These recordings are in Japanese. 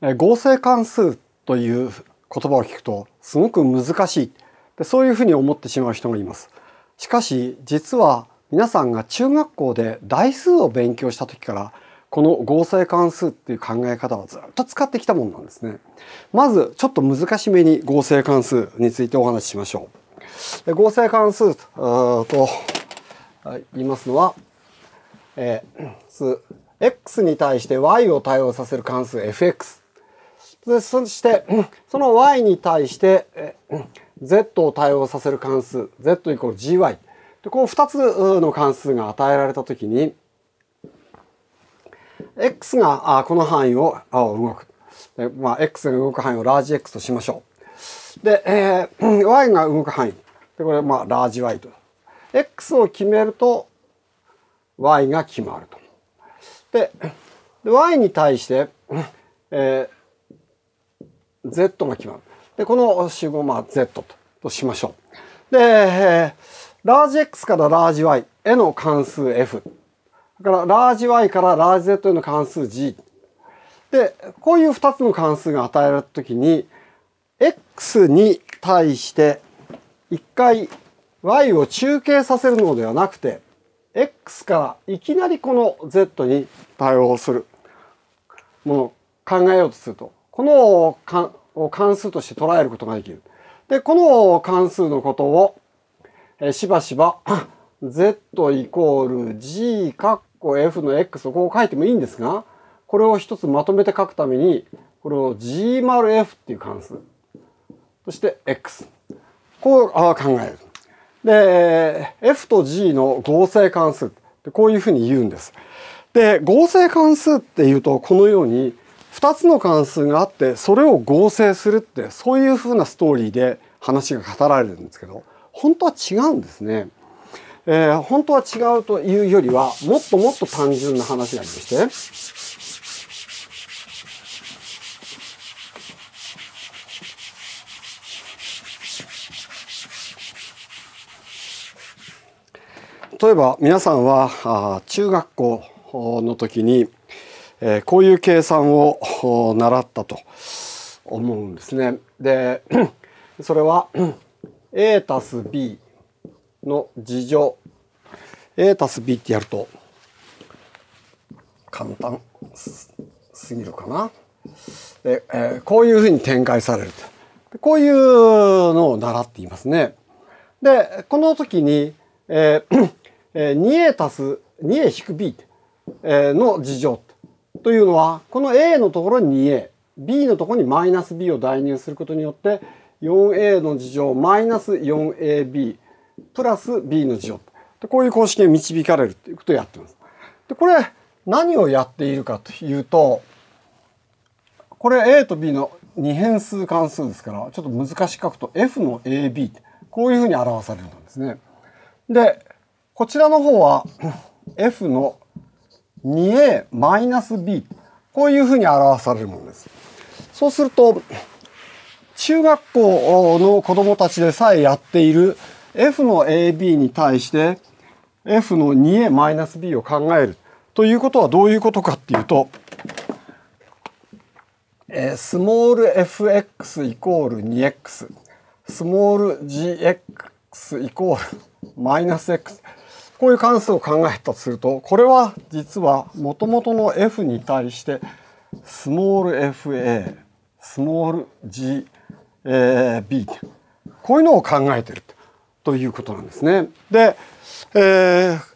合成関数という言葉を聞くとすごく難しいでそういうふうに思ってしまう人がいます。しかし実は皆さんが中学校で代数を勉強した時からこの合成関数っていう考え方はずっと使ってきたものなんですね。まずちょっと難しめに合成関数についてお話ししましょう。合成関数と言いますのは、えー、x に対して y を対応させる関数 fx でそして、その y に対して、z を対応させる関数、z イコール gy。で、こう2つの関数が与えられたときに、x がこの範囲を動く。まあ、x が動く範囲をラージ x としましょう。で、えー、y が動く範囲。で、これまあ、ラージ y と。x を決めると、y が決まると。で、で y に対して、えー Z が決まる。で、この集合まあ Z としましょう。で、ラージ X からラージ Y への関数 F。だから、ラージ Y からラージ Z への関数 G。で、こういう2つの関数が与えられたときに、X に対して1回 Y を中継させるのではなくて、X からいきなりこの Z に対応するものを考えようとすると、この関数として捉えることができる。で、この関数のことを、えしばしば z イコール g かっこ f の x をこう書いてもいいんですが、これを一つまとめて書くために、これを g ル f っていう関数。そして x。こう考える。で、f と g の合成関数。こういうふうに言うんです。で、合成関数っていうと、このように、2つの関数があってそれを合成するってそういうふうなストーリーで話が語られるんですけど本当は違うんですね。えー、本当は違うというよりはもっともっと単純な話がありまして例えば皆さんは中学校の時にえー、こういう計算を習ったと思うんですね。で それは a たす b の次乗 a たす b ってやると簡単すぎるかな。でえー、こういうふうに展開されるとこういうのを習っていますね。でこの時に、えー えー、2a たす 2a-b の事情というのはこの A のところに 2AB のところにマイナス B を代入することによって 4A の事乗マイナス 4AB プラス B の事乗でこういう公式が導かれるということをやってます。でこれ何をやっているかというとこれ A と B の二変数関数ですからちょっと難しく書くと F の AB こういうふうに表されるんですね。でこちらの方は F の 2a-b こういうふうに表されるものです。そうすると中学校の子どもたちでさえやっている f の ab に対して f の 2a-b を考えるということはどういうことかっていうと、えー、スモール fx イコール 2x スモール gx イコールマイナス x こういう関数を考えたとするとこれは実はもともとの f に対してスモール fa スモール gb、えー、こういうのを考えてるということなんですね。で、えー、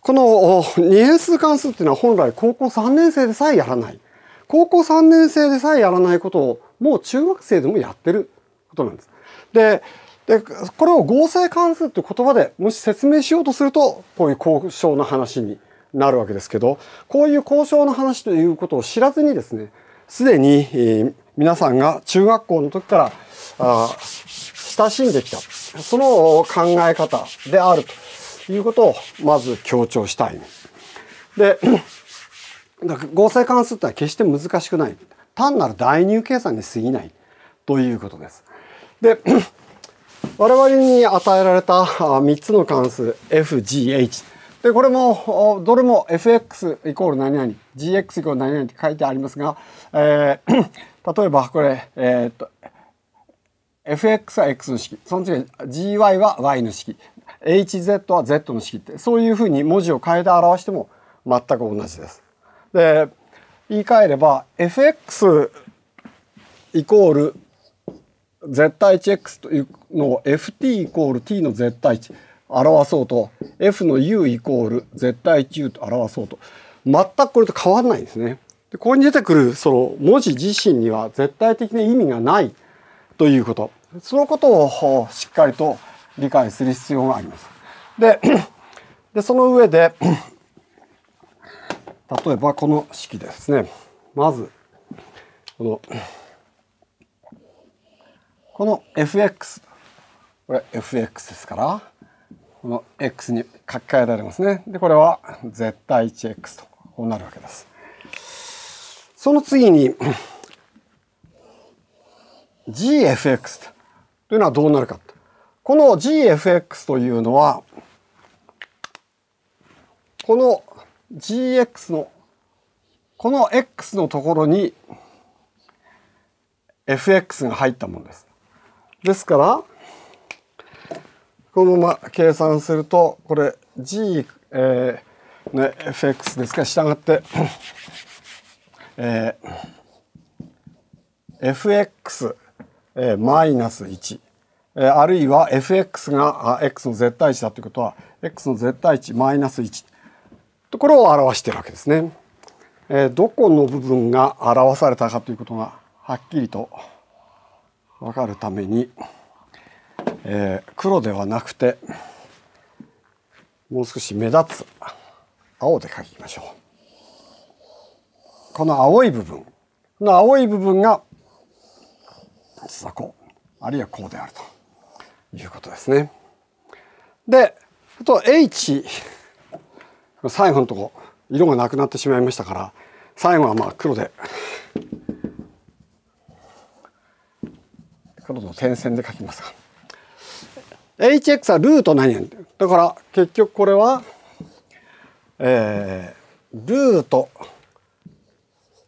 この二変数関数っていうのは本来高校3年生でさえやらない高校3年生でさえやらないことをもう中学生でもやってることなんです。で、で、これを合成関数という言葉でもし説明しようとすると、こういう交渉の話になるわけですけど、こういう交渉の話ということを知らずにですね、すでに、えー、皆さんが中学校の時からあ親しんできた、その考え方であるということをまず強調したい。で、合成関数ってのは決して難しくない。単なる代入計算に過ぎないということです。で、我々に与えられた3つの関数 FGH でこれもどれも fx イコール何々 gx イコール何々って書いてありますが、えー、例えばこれ、えー、っと fx は x の式その次 gy は y の式 hz は z の式ってそういうふうに文字を変えて表しても全く同じです。で言い換えれば fx イコール絶対値 x というのを ft イコール t の絶対値表そうと f の u イコール絶対値 u と表そうと全くこれと変わらないんですね。でここに出てくるその文字自身には絶対的な意味がないということそのことをしっかりと理解する必要があります。で でその上で例えばこの式ですねまずこのこの fx これ fx ですからこの x に書き換えられますね。でこれは絶対 1x とこうなるわけです。その次に gfx というのはどうなるか。この gfx というのはこの gx のこの x のところに fx が入ったものです。ですから、このまま計算すると、これ G、えー、ね、fx ですか、従って、えー、fx、えー、マイナス1、えー、あるいは fx があ x の絶対値だということは、x の絶対値マイナス1、ところを表しているわけですね。えー、どこの部分が表されたかということがはっきりと分かるために、えー、黒ではなくてもう少し目立つ青で描きましょうこの青い部分この青い部分がはこあるいはこうであるということですねであと H 最後のとこ色がなくなってしまいましたから最後はまあ黒でこの点線で書きますが hx はルート何んだから結局これは、えー、ルート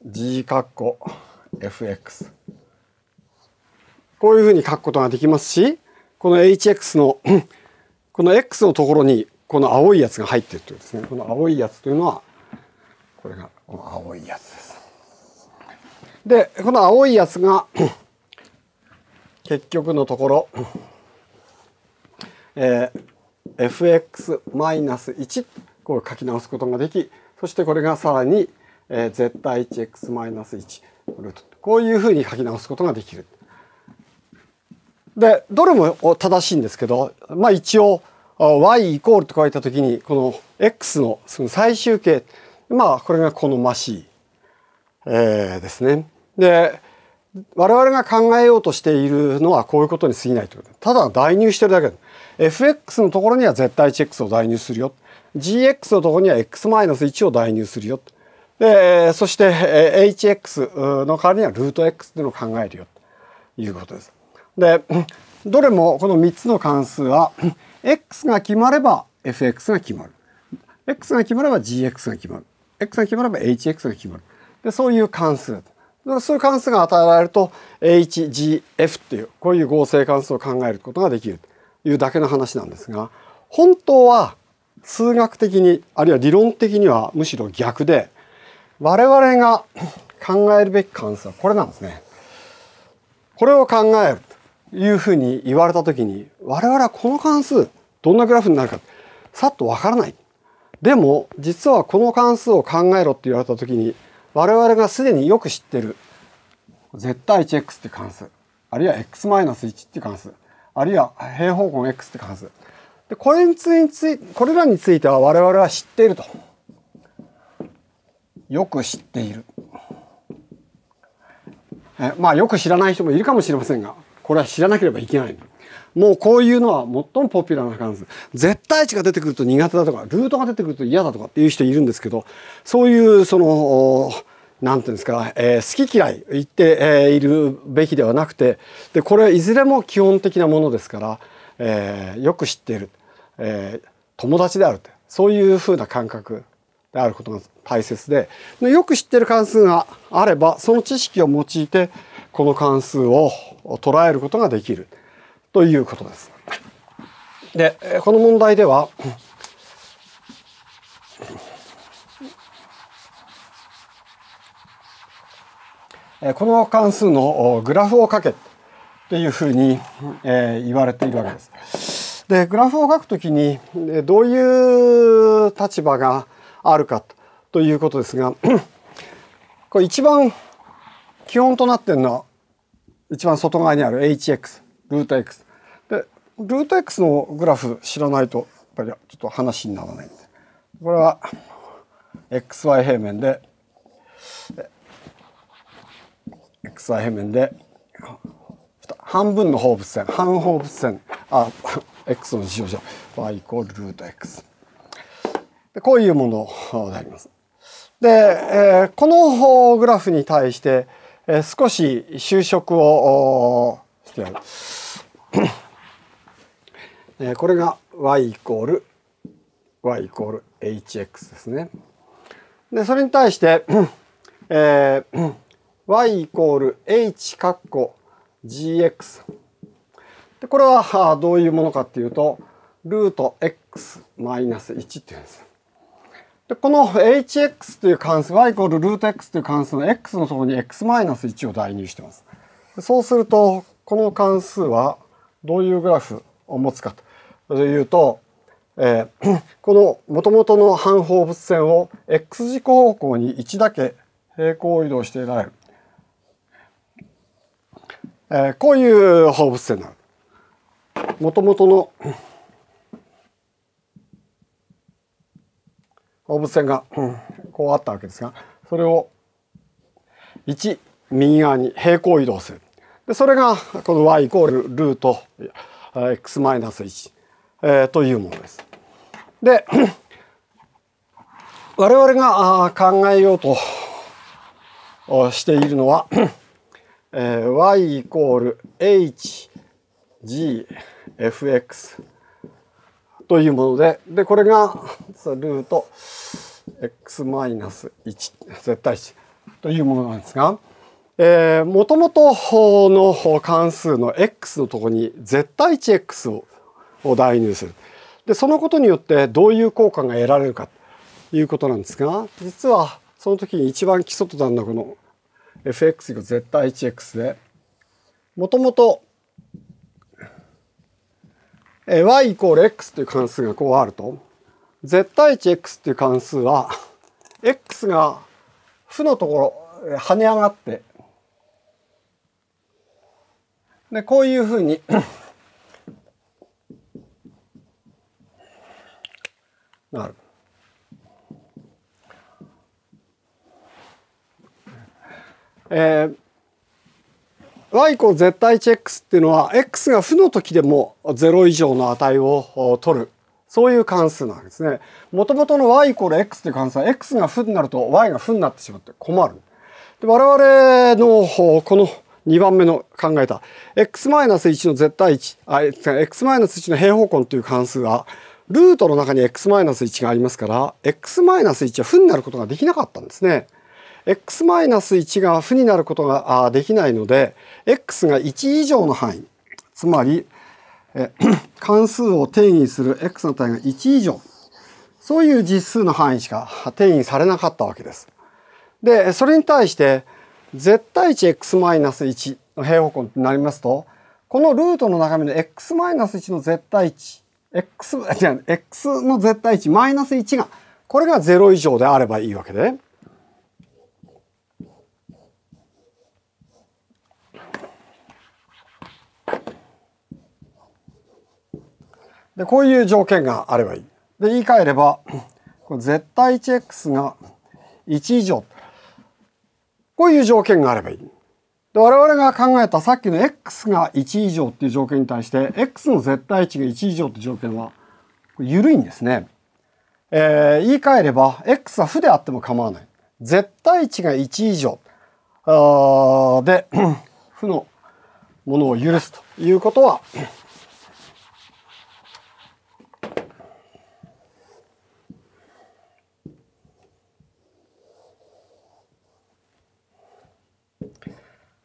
g 括弧 fx こういうふうに書くことができますしこの hx の この x のところにこの青いやつが入ってるというですねこの青いやつというのはこれがこの青いやつです。でこの青いやつが結局のところ、えー、fx-1 これ書き直すことができそしてこれがさらに、えー、対1 x 1こういうふうに書き直すことができる。でどれも正しいんですけどまあ一応 y イコールと書いた時にこの x のその最終形まあこれが好ましい、えー、ですね。で我々が考えようとしているのはこういうことに過ぎないということただ代入してるだけ FX のところには絶対値 X を代入するよ GX のところには X-1 を代入するよでそして HX の代わりにはルート X ていうのを考えるよということです。でどれもこの3つの関数は X が決まれば FX が決まる X が決まれば GX が決まる X が決まれば HX が決まるでそういう関数そういう関数が与えられると HGF っていうこういう合成関数を考えることができるというだけの話なんですが本当は数学的にあるいは理論的にはむしろ逆で我々が考えるべき関数はこれなんですね。これを考えるというふうに言われた時に我々はこの関数どんなグラフになるかさっとわからない。でも実はこの関数を考えろって言われた時に我々がすでによく知ってる絶対値 x って関数、あるいは x-1 って関数、あるいは平方根 x って関数。で、これについこれらについては我々は知っていると。よく知っている。えまあよく知らない人もいるかもしれませんが、これは知らなければいけない。もうこういうのは最もポピュラーな関数絶対値が出てくると苦手だとかルートが出てくると嫌だとかっていう人いるんですけどそういうその何て言うんですか、えー、好き嫌い言って、えー、いるべきではなくてでこれいずれも基本的なものですから、えー、よく知っている、え友達であるってそういうふうな感覚であることが大切ででよく知ってる関数があればその知識を用いてこの関数を捉えることができる。ということです。で、この問題では、この関数のグラフを書けっていうふうに言われているわけです。で、グラフを書くときにどういう立場があるかということですが、これ一番基本となっているのは一番外側にある hx。ルート X。で、ルート X のグラフ知らないと、やっぱりちょっと話にならないんで。これは、xy 平面で、xy 平面で、半分の放物線、半放物線、あ、x の事情じゃ、y イコールルート x。でこういうものであります。で、えこのグラフに対して、え少し就職を付き合えー、これが y イコール y イコール hx ですね。で、それに対して、えー、y イコール h 括弧 gx。で、これはどういうものかっていうと、ルート x マイナス1っていうんです。で、この hx という関数、y イコールルート x という関数の x のところに x マイナス1を代入してます。そうすると、この関数はどういうグラフを持つかというと、えー、このもともとの半放物線を x 軸方向に1だけ平行移動していられる、えー、こういう放物線なの。もともとの 放物線がこうあったわけですがそれを1右側に平行移動する。でそれがこの y イコールルート x マイナス1、えというものです。で 我々が考えようとしているのは え y イコール hgfx というものででこれがルート x マイナス1絶対値というものなんですが。えもともとの関数の x のとこに絶対値 x を代入する。で、そのことによってどういう効果が得られるかということなんですが、実はその時に一番基礎となるのはこの fx が絶対値 x で、もともと y イコール x という関数がこうあると、絶対値 x という関数は、x が負のところ、跳ね上がってでこういうふうに なる。えー、y イコ絶対値 x っていうのは x が負の時でも0以上の値を取るそういう関数なんですね。もともとの y イコール x という関数は x が負になると y が負になってしまって困る。で我々のこの2番目の考えた x-1 の絶対値あ x-1 の平方根という関数はルートの中に x-1 がありますから x-1 は負になることができなかったんですね。x-1 が負になることができないので x が1以上の範囲つまり 関数を定義する x の単位が1以上そういう実数の範囲しか定義されなかったわけです。でそれに対して絶対値 x-1 の平方根となりますと、このルートの中身の x-1 の絶対値、x、じゃ x の絶対値マイナス1が、これが0以上であればいいわけで。で、こういう条件があればいい。で、言い換えれば、これ絶対値 x が1以上こういう条件があればいい。で我々が考えたさっきの x が1以上っていう条件に対して x の絶対値が1以上って条件は緩いんですね。えー、言い換えれば x は負であっても構わない。絶対値が1以上あで 負のものを許すということは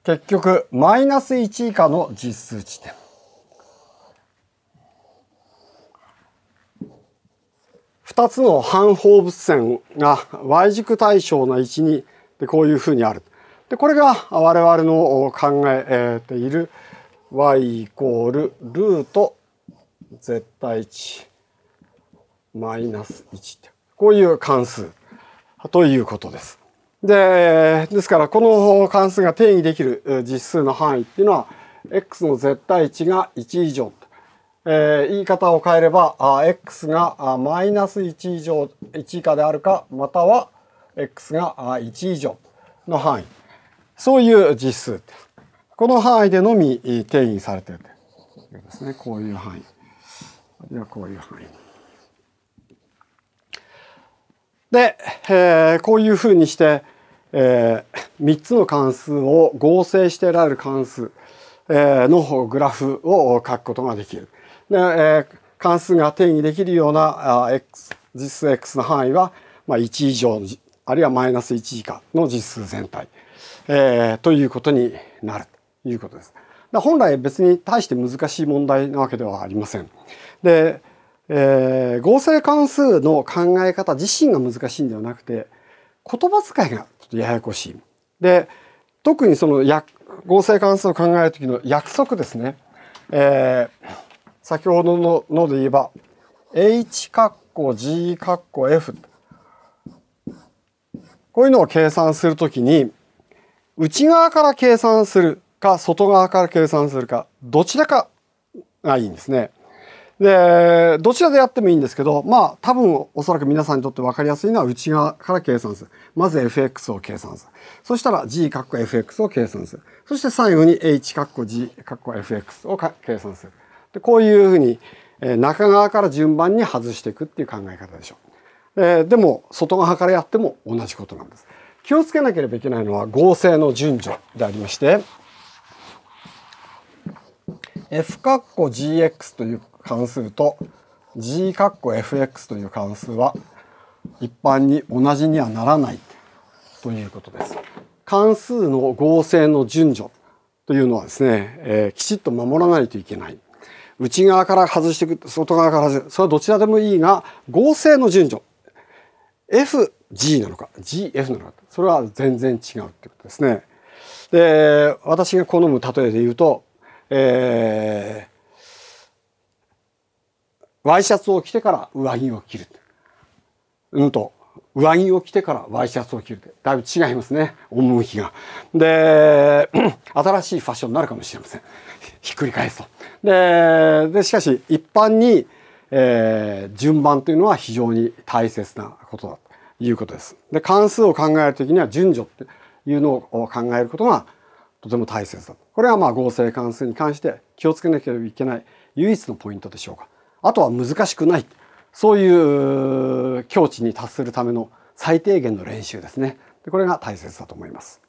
結局、マイナス1以下の実数値点。二つの半放物線が Y 軸対称な位置にでこういうふうにある。でこれが我々の考えている y イコールルート絶対値マイナス1こういう関数ということです。で、ですからこの関数が定義できる実数の範囲っていうのは、x の絶対値が1以上。えー、言い方を変えれば、あ x がマイナス1以上、1以下であるか、または x が1以上の範囲。そういう実数。この範囲でのみ定義されているというですね。こういう範囲。あるいはこういう範囲。で、えー、こういうふうにして、えー、3つの関数を合成して得られる関数、えー、のグラフを書くことができる。で、えー、関数が定義できるようなあ x 実数 x の範囲は、まあ、1以上あるいはマイナス1以下の実数全体、えー、ということになるということです。本来別に大して難しい問題なわけではありません。でえー、合成関数の考え方自身が難しいんではなくて言葉遣いがちょっとややこしい。で特にその合成関数を考える時の約束ですね。えー、先ほどのので言えば h カッコ g カッコ f こういうのを計算するときに内側から計算するか外側から計算するかどちらかがいいんですね。で、どちらでやってもいいんですけど、まあ、多分おそらく皆さんにとって分かりやすいのは内側から計算する。まず FX を計算する。そしたら G っこ FX を計算する。そして最後に H っこ G っこ FX を計算する。で、こういうふうに、え中側から順番に外していくっていう考え方でしょう。えでも、外側からやっても同じことなんです。気をつけなければいけないのは合成の順序でありまして、F っこ GX という関数と g かっこ fx という関数は一般に同じにはならないということです。関数の合成の順序というのはですね、えー、きちっと守らないといけない。内側から外していく、外側から外す。それはどちらでもいいが、合成の順序。F、G なのか、GF なのか、それは全然違うってことですね。で、私が好む例えで言うと、えー、ワイシャツを着てから上着を着る。うんと、上着を着てからワイシャツを着るだいぶ違いますね。趣が。で、新しいファッションになるかもしれません。ひっくり返すと。で、でしかし一般に、えー、順番というのは非常に大切なことだということです。で、関数を考えるときには順序っていうのを考えることがとても大切だと。これはまあ合成関数に関して気をつけなければいけない唯一のポイントでしょうか。あとは難しくないそういう境地に達するための最低限の練習ですね。これが大切だと思います。